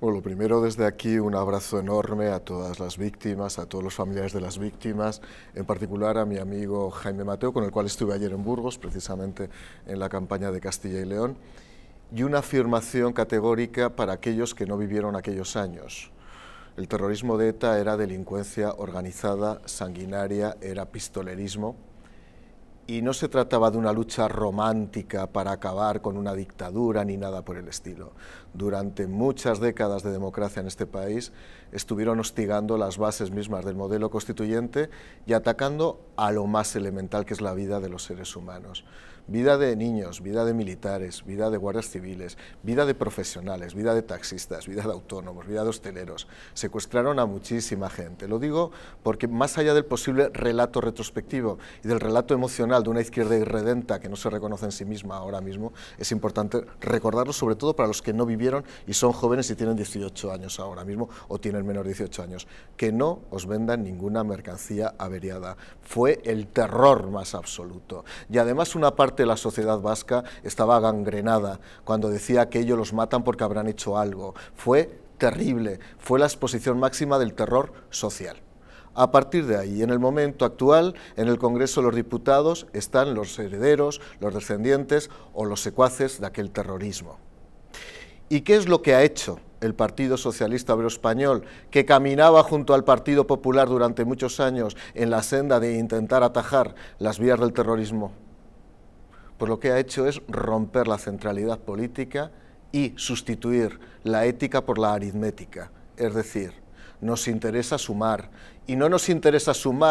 Bueno, lo primero desde aquí un abrazo enorme a todas las víctimas, a todos los familiares de las víctimas, en particular a mi amigo Jaime Mateo, con el cual estuve ayer en Burgos, precisamente en la campaña de Castilla y León, y una afirmación categórica para aquellos que no vivieron aquellos años. El terrorismo de ETA era delincuencia organizada, sanguinaria, era pistolerismo, y no se trataba de una lucha romántica para acabar con una dictadura ni nada por el estilo. Durante muchas décadas de democracia en este país estuvieron hostigando las bases mismas del modelo constituyente y atacando a lo más elemental que es la vida de los seres humanos. Vida de niños, vida de militares, vida de guardias civiles, vida de profesionales, vida de taxistas, vida de autónomos, vida de hosteleros. Secuestraron a muchísima gente. Lo digo porque más allá del posible relato retrospectivo y del relato emocional de una izquierda irredenta que no se reconoce en sí misma ahora mismo, es importante recordarlo, sobre todo para los que no vivieron y son jóvenes y tienen 18 años ahora mismo o tienen menos de 18 años, que no os vendan ninguna mercancía averiada. Fue el terror más absoluto. Y además una parte de la sociedad vasca estaba gangrenada cuando decía que ellos los matan porque habrán hecho algo. Fue terrible, fue la exposición máxima del terror social. A partir de ahí, en el momento actual, en el Congreso de los Diputados están los herederos, los descendientes o los secuaces de aquel terrorismo. ¿Y qué es lo que ha hecho el Partido Socialista Obrero Español, que caminaba junto al Partido Popular durante muchos años en la senda de intentar atajar las vías del terrorismo? Pues lo que ha hecho es romper la centralidad política y sustituir la ética por la aritmética, es decir, nos interesa sumar. Y no nos interesa sumar